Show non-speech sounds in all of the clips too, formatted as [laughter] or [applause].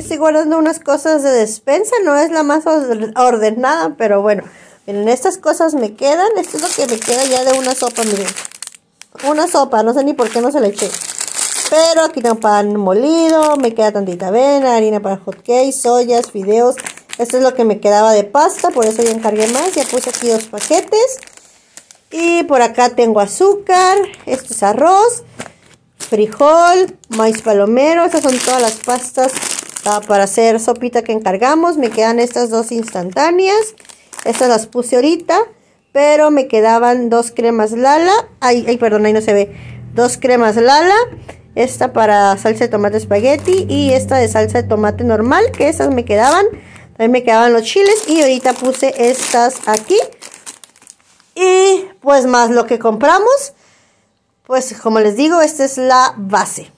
estoy guardando unas cosas de despensa, no es la más ordenada, pero bueno. Miren, estas cosas me quedan, esto es lo que me queda ya de una sopa, miren. Una sopa, no sé ni por qué no se la eché. Pero aquí tengo pan molido, me queda tantita avena, harina para hot cake, soyas, fideos. Esto es lo que me quedaba de pasta, por eso ya encargué más. Ya puse aquí dos paquetes. Y por acá tengo azúcar, esto es arroz, frijol, maíz palomero. Esas son todas las pastas Ah, para hacer sopita que encargamos. Me quedan estas dos instantáneas. Estas las puse ahorita, pero me quedaban dos cremas Lala. Ay, ay, perdón, ahí no se ve. Dos cremas Lala. Esta para salsa de tomate espagueti y esta de salsa de tomate normal, que estas me quedaban. También me quedaban los chiles y ahorita puse estas aquí. Y pues más lo que compramos. Pues como les digo, esta es la base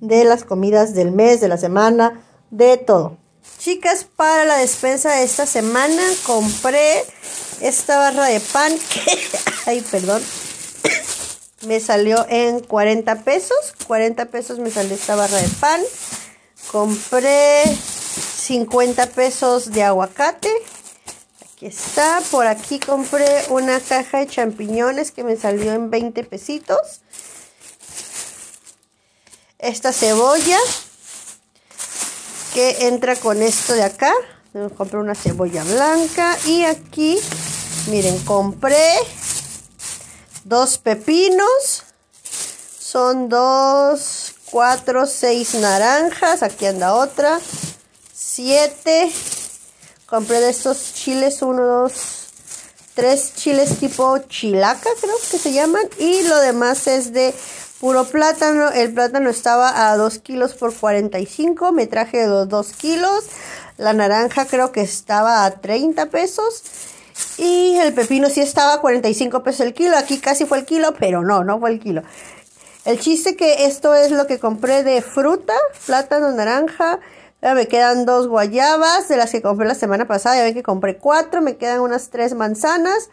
de las comidas del mes, de la semana, de todo. Chicas, para la despensa de esta semana compré esta barra de pan que, [laughs] ay, perdón, me salió en 40 pesos. 40 pesos me salió esta barra de pan. Compré 50 pesos de aguacate. Aquí está. Por aquí compré una caja de champiñones que me salió en 20 pesitos esta cebolla que entra con esto de acá. Compré una cebolla blanca y aquí, miren, compré dos pepinos. Son dos, cuatro, seis naranjas. Aquí anda otra. Siete. Compré de estos chiles, uno, dos, tres chiles tipo chilaca, creo que se llaman. Y lo demás es de Puro plátano, el plátano estaba a 2 kilos por 45, me traje 2 kilos. La naranja creo que estaba a 30 pesos. Y el pepino sí estaba a 45 pesos el kilo. Aquí casi fue el kilo, pero no, no fue el kilo. El chiste que esto es lo que compré de fruta, plátano, naranja. me quedan dos guayabas de las que compré la semana pasada. Ya ven que compré cuatro, me quedan unas tres manzanas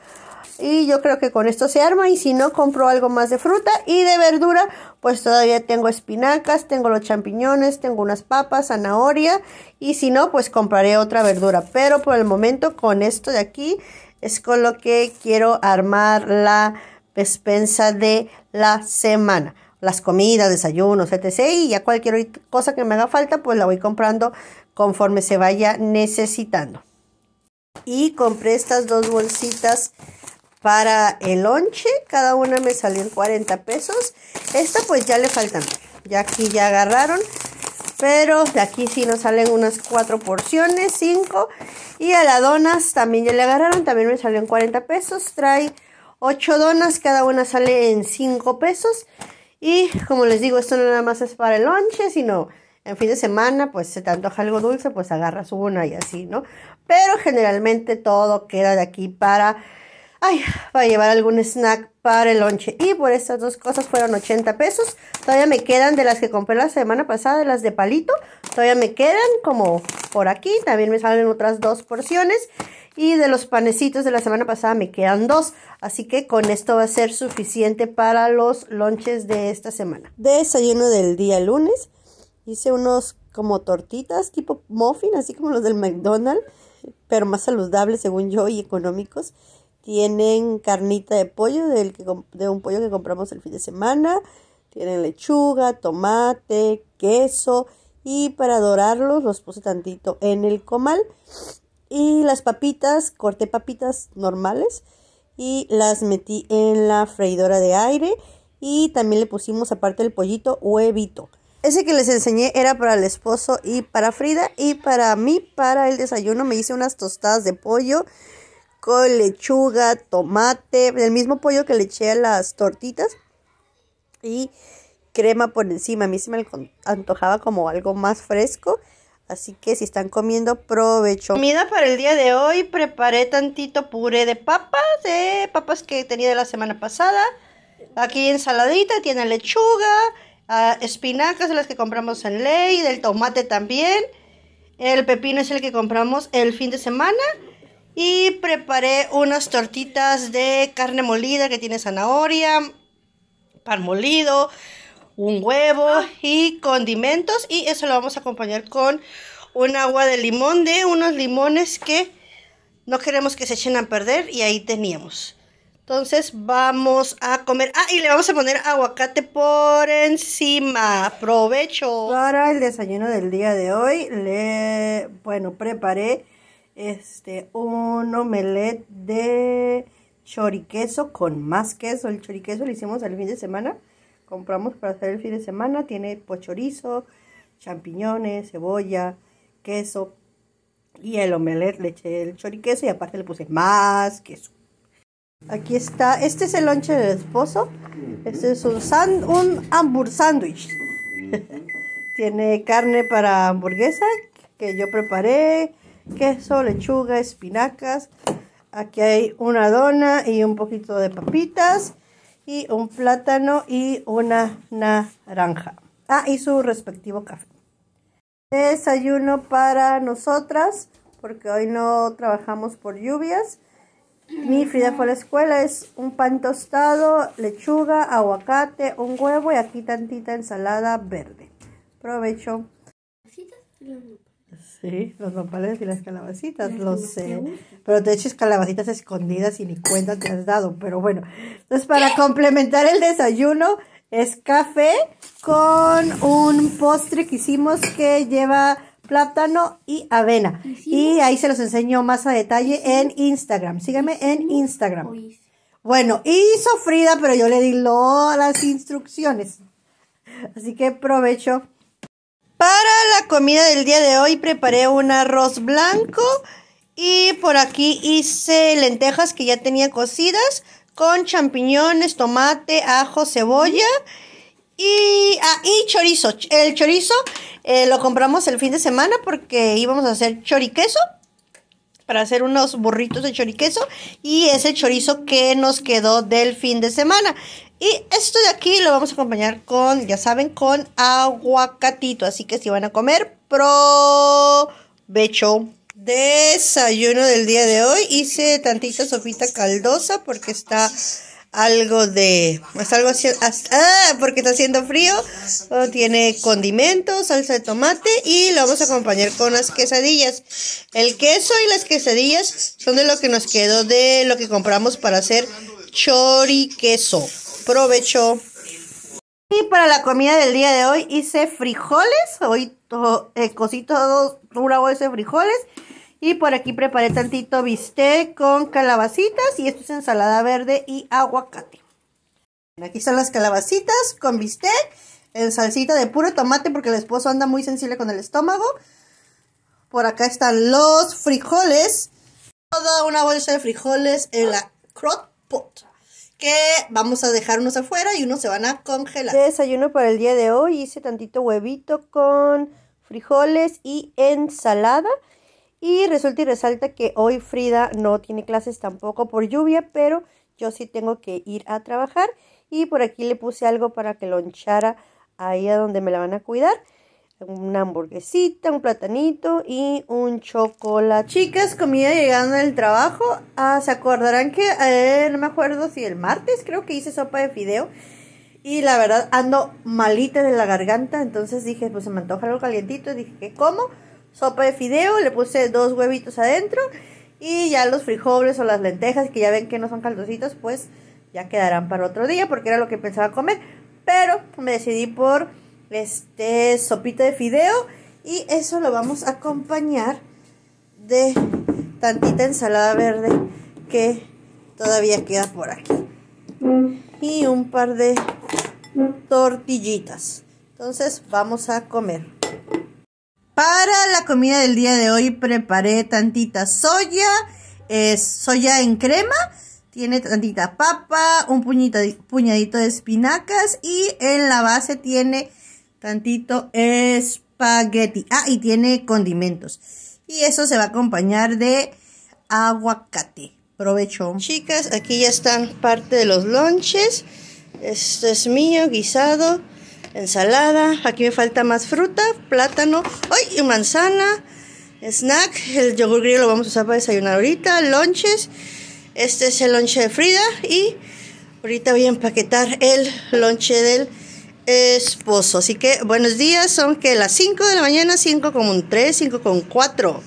y yo creo que con esto se arma y si no compro algo más de fruta y de verdura pues todavía tengo espinacas, tengo los champiñones, tengo unas papas, zanahoria y si no pues compraré otra verdura pero por el momento con esto de aquí es con lo que quiero armar la despensa de la semana las comidas, desayunos, etc. Y ya cualquier cosa que me haga falta, pues la voy comprando conforme se vaya necesitando. Y compré estas dos bolsitas para el lonche, cada una me salió en 40 pesos. Esta pues ya le faltan, ya aquí ya agarraron, pero de aquí sí nos salen unas 4 porciones, 5. Y a la donas también ya le agarraron, también me salió en 40 pesos. Trae 8 donas, cada una sale en 5 pesos. Y como les digo, esto no nada más es para el lonche, sino en fin de semana, pues se te antoja algo dulce, pues agarras una y así, ¿no? Pero generalmente todo queda de aquí para Ay, para llevar algún snack para el lonche. Y por estas dos cosas fueron 80 pesos. Todavía me quedan de las que compré la semana pasada, de las de palito. Todavía me quedan como por aquí. También me salen otras dos porciones. Y de los panecitos de la semana pasada me quedan dos. Así que con esto va a ser suficiente para los lonches de esta semana. Desayuno del día lunes. Hice unos como tortitas tipo muffin, así como los del McDonald's. Pero más saludables según yo y económicos tienen carnita de pollo del que, de un pollo que compramos el fin de semana, tienen lechuga, tomate, queso y para dorarlos los puse tantito en el comal y las papitas, corté papitas normales y las metí en la freidora de aire y también le pusimos aparte el pollito huevito. Ese que les enseñé era para el esposo y para Frida y para mí para el desayuno me hice unas tostadas de pollo lechuga, tomate, el mismo pollo que le eché a las tortitas y crema por encima. A mí se me antojaba como algo más fresco. Así que si están comiendo, provecho. Comida para el día de hoy, preparé tantito puré de papas, de papas que tenía de la semana pasada. Aquí ensaladita, tiene lechuga, espinacas ah, espinacas, las que compramos en ley, del tomate también. El pepino es el que compramos el fin de semana. Y preparé unas tortitas de carne molida que tiene zanahoria, pan molido, un huevo ah. y condimentos. Y eso lo vamos a acompañar con un agua de limón de unos limones que no queremos que se echen a perder y ahí teníamos. Entonces vamos a comer. Ah, y le vamos a poner aguacate por encima. Aprovecho. Para el desayuno del día de hoy, le, bueno, preparé este, un omelette de choriqueso con más queso. El choriqueso lo hicimos el fin de semana. Compramos para hacer el fin de semana. Tiene pochorizo, pues champiñones, cebolla, queso. Y el omelette le eché el choriqueso y aparte le puse más queso. Aquí está. Este es el lonche del esposo. Este es un, un hamburg sándwich. [laughs] Tiene carne para hamburguesa que yo preparé queso, lechuga, espinacas. Aquí hay una dona y un poquito de papitas y un plátano y una naranja. Ah, y su respectivo café. Desayuno para nosotras, porque hoy no trabajamos por lluvias. Mi Frida fue a la escuela, es un pan tostado, lechuga, aguacate, un huevo y aquí tantita ensalada verde. Provecho. Sí, los nopales y las calabacitas, lo sé. Pero de hecho es calabacitas escondidas y ni cuenta te has dado. Pero bueno, entonces para complementar el desayuno es café con un postre que hicimos que lleva plátano y avena. Y ahí se los enseño más a detalle en Instagram. Sígueme en Instagram. Bueno, y Frida, pero yo le di las instrucciones. Así que provecho la comida del día de hoy preparé un arroz blanco y por aquí hice lentejas que ya tenía cocidas con champiñones, tomate, ajo, cebolla y, ah, chorizo. El chorizo eh, lo compramos el fin de semana porque íbamos a hacer choriqueso para hacer unos burritos de choriqueso y ese chorizo que nos quedó del fin de semana. Y esto de aquí lo vamos a acompañar con, ya saben, con aguacatito. Así que si van a comer, provecho. Desayuno del día de hoy. Hice tantita sofita caldosa porque está algo de... más algo así, ah, porque está haciendo frío. Oh, tiene condimentos, salsa de tomate y lo vamos a acompañar con las quesadillas. El queso y las quesadillas son de lo que nos quedó de lo que compramos para hacer chori queso. Provecho. Y para la comida del día de hoy hice frijoles. Hoy eh, cocí una bolsa de frijoles. Y por aquí preparé tantito bistec con calabacitas. Y esto es ensalada verde y aguacate. Aquí están las calabacitas con bistec. En salsita de puro tomate porque el esposo anda muy sensible con el estómago. Por acá están los frijoles. Toda una bolsa de frijoles en la crock pot que vamos a dejar unos afuera y unos se van a congelar. Desayuno para el día de hoy, hice tantito huevito con frijoles y ensalada. Y resulta y resalta que hoy Frida no tiene clases tampoco por lluvia, pero yo sí tengo que ir a trabajar. Y por aquí le puse algo para que lo lonchara ahí a donde me la van a cuidar una hamburguesita, un platanito y un chocolate. Chicas, comida llegando del trabajo. Ah, se acordarán que eh, no me acuerdo si el martes creo que hice sopa de fideo. Y la verdad ando malita de la garganta. Entonces dije, pues se me antoja algo calientito. Dije, ¿qué como? Sopa de fideo. Le puse dos huevitos adentro. Y ya los frijoles o las lentejas, que ya ven que no son caldositos, pues ya quedarán para otro día porque era lo que pensaba comer. Pero me decidí por este, sopita de fideo y eso lo vamos a acompañar de tantita ensalada verde que todavía queda por aquí. Y un par de tortillitas. Entonces vamos a comer. Para la comida del día de hoy preparé tantita soya, es eh, soya en crema, tiene tantita papa, un puñito, puñadito de espinacas y en la base tiene tantito espagueti. Ah, y tiene condimentos. Y eso se va a acompañar de aguacate. Provecho. Chicas, aquí ya están parte de los lonches. esto es mío, guisado, ensalada. Aquí me falta más fruta, plátano, ¡ay! Y manzana. Snack, el yogur griego lo vamos a usar para desayunar ahorita. Lonches. Este es el lonche de Frida y ahorita voy a empaquetar el lonche del esposo. Así que buenos días, son que las 5 de la mañana, 5 con 3, 5 con 4.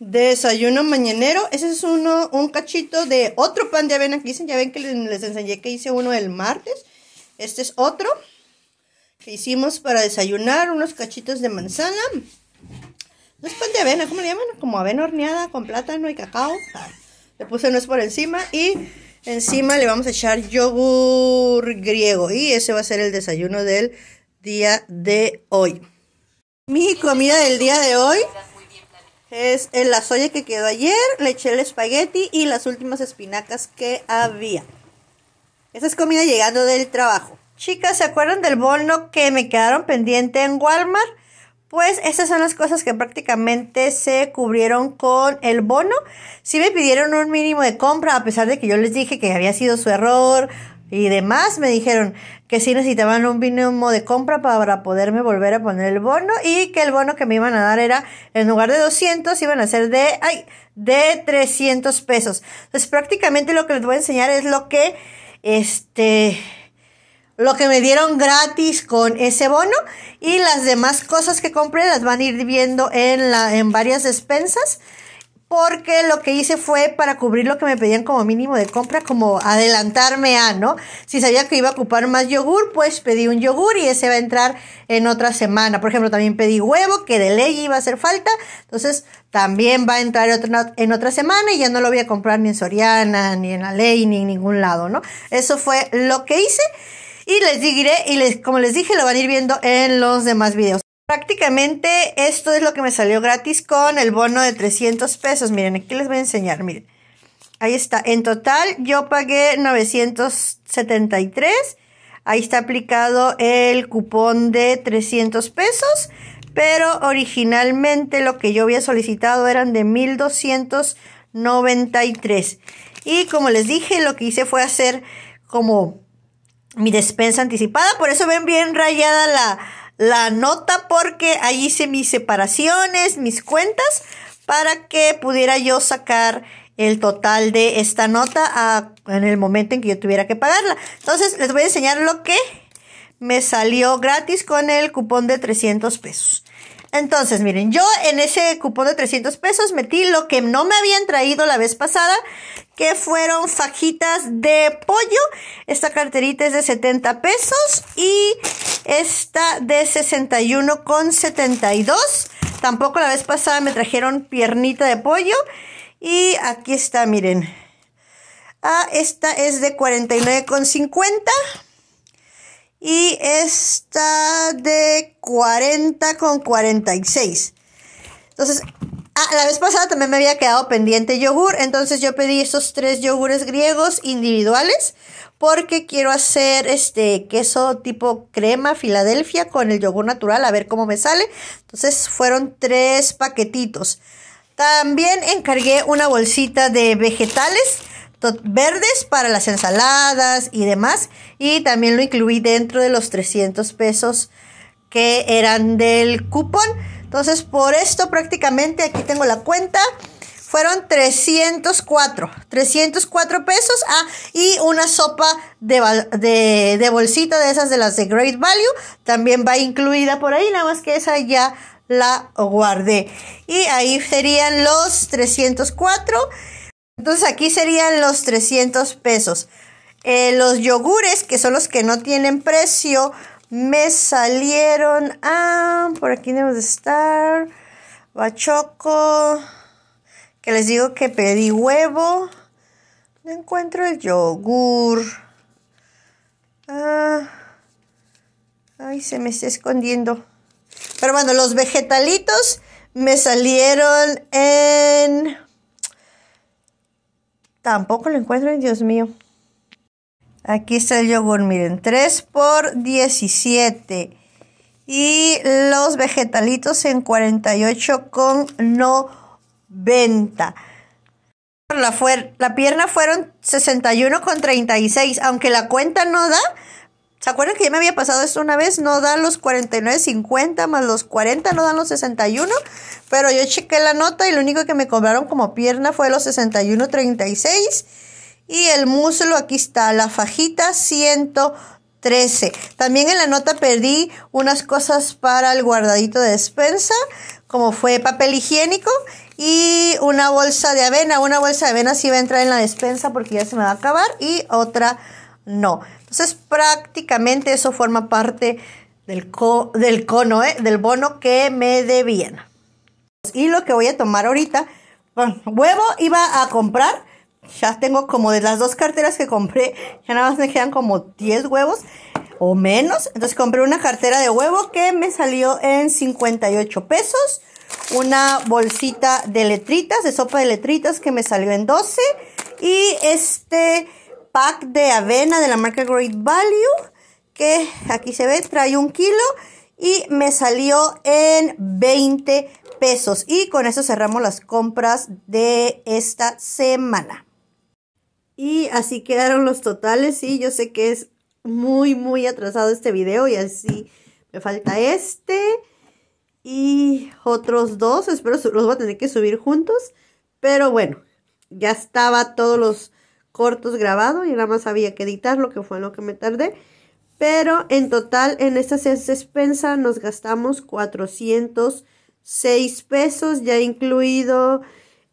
Desayuno mañanero, ese es uno, un cachito de otro pan de avena que dicen, ya ven que les, enseñé que hice uno el martes. Este es otro que hicimos para desayunar, unos cachitos de manzana. No es pan de avena, ¿cómo le llaman? Como avena horneada con plátano y cacao. Ah, le puse unos por encima y Encima le vamos a echar yogur griego y ese va a ser el desayuno del día de hoy. Mi comida del día de hoy es el soya que quedó ayer, le eché el espagueti y las últimas espinacas que había. Esa es comida llegando del trabajo. Chicas, ¿se acuerdan del bolno que me quedaron pendiente en Walmart? Pues esas son las cosas que prácticamente se cubrieron con el bono. Sí me pidieron un mínimo de compra, a pesar de que yo les dije que había sido su error y demás. Me dijeron que sí necesitaban un mínimo de compra para poderme volver a poner el bono y que el bono que me iban a dar era, en lugar de 200, iban a ser de, de 300 pesos. Entonces prácticamente lo que les voy a enseñar es lo que, este, lo que me dieron gratis con ese bono y las demás cosas que compré las van a ir viendo en, la, en varias despensas porque lo que hice fue para cubrir lo que me pedían como mínimo de compra, como adelantarme a, ¿no? Si sabía que iba a ocupar más yogur, pues pedí un yogur y ese va a entrar en otra semana. Por ejemplo, también pedí huevo, que de ley iba a hacer falta, entonces también va a entrar en otra semana y ya no lo voy a comprar ni en Soriana, ni en la ley, ni en ningún lado, ¿no? Eso fue lo que hice. Y les diré, y les, como les dije, lo van a ir viendo en los demás videos. Prácticamente esto es lo que me salió gratis con el bono de 300 pesos. Miren, aquí les voy a enseñar, miren. Ahí está. En total yo pagué 973. Ahí está aplicado el cupón de 300 pesos. Pero originalmente lo que yo había solicitado eran de 1293. Y como les dije, lo que hice fue hacer como mi despensa anticipada. Por eso ven bien rayada la, la nota porque ahí hice mis separaciones, mis cuentas, para que pudiera yo sacar el total de esta nota a, en el momento en que yo tuviera que pagarla. Entonces les voy a enseñar lo que me salió gratis con el cupón de 300 pesos. Entonces, miren, yo en ese cupón de 300 pesos metí lo que no me habían traído la vez pasada, que fueron fajitas de pollo. Esta carterita es de 70 pesos y esta de 61,72. Tampoco la vez pasada me trajeron piernita de pollo. Y aquí está, miren. Ah, esta es de 49,50 y esta de 40 con 46. Entonces, ah, la vez pasada también me había quedado pendiente yogur, entonces yo pedí estos tres yogures griegos individuales porque quiero hacer este queso tipo crema Filadelfia con el yogur natural, a ver cómo me sale. Entonces, fueron tres paquetitos. También encargué una bolsita de vegetales verdes para las ensaladas y demás. Y también lo incluí dentro de los 300 pesos que eran del cupón. Entonces, por esto prácticamente aquí tengo la cuenta. Fueron 304, 304 pesos. Ah, y una sopa de, de, bolsita de esas de las de Great Value. También va incluida por ahí, nada más que esa ya la guardé. Y ahí serían los 304. Entonces aquí serían los 300 pesos. Eh, los yogures, que son los que no tienen precio, me salieron Ah, Por aquí debemos de estar. Bachoco. Que les digo que pedí huevo. No encuentro el yogur. Ah, ay, se me está escondiendo. Pero bueno, los vegetalitos me salieron en... Tampoco lo encuentro, Dios mío. Aquí está el yogur, miren, 3 por 17. Y los vegetalitos en 48,90. La, la pierna fueron 61,36. Aunque la cuenta no da, ¿Se acuerdan que ya me había pasado esto una vez? No dan los 49.50 más los 40 no dan los 61. Pero yo chequé la nota y lo único que me cobraron como pierna fue los 61.36. Y el muslo, aquí está, la fajita 113. También en la nota perdí unas cosas para el guardadito de despensa, como fue papel higiénico y una bolsa de avena. Una bolsa de avena sí va a entrar en la despensa porque ya se me va a acabar. Y otra no. Entonces, prácticamente eso forma parte del, cono, ¿eh? del bono que me debían. Y lo que voy a tomar ahorita, huevo iba a comprar. Ya tengo como de las dos carteras que compré, ya nada más me quedan como 10 huevos o menos. Entonces compré una cartera de huevo que me salió en 58 pesos. Una bolsita de letritas, de sopa de letritas que me salió en 12. Y este, pack de avena de la marca Great Value, que aquí se ve, trae un kilo y me salió en 20 pesos. Y con eso cerramos las compras de esta semana. Y así quedaron los totales. Y yo sé que es muy, muy atrasado este video. Y así me falta este. Y otros dos. Espero los voy a tener que subir juntos. Pero bueno, ya estaba todos los cortos grabado y nada más había que editar, lo que fue lo que me tardé. Pero en total, en esta despensa nos gastamos 406 pesos, ya incluido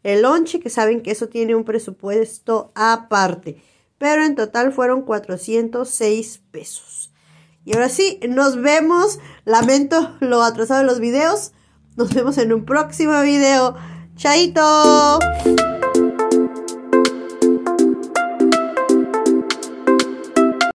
el lonche, que saben que eso tiene un presupuesto aparte. Pero en total fueron 406 pesos. Y ahora sí, nos vemos. Lamento lo atrasado de los videos. Nos vemos en un próximo video. Chaito.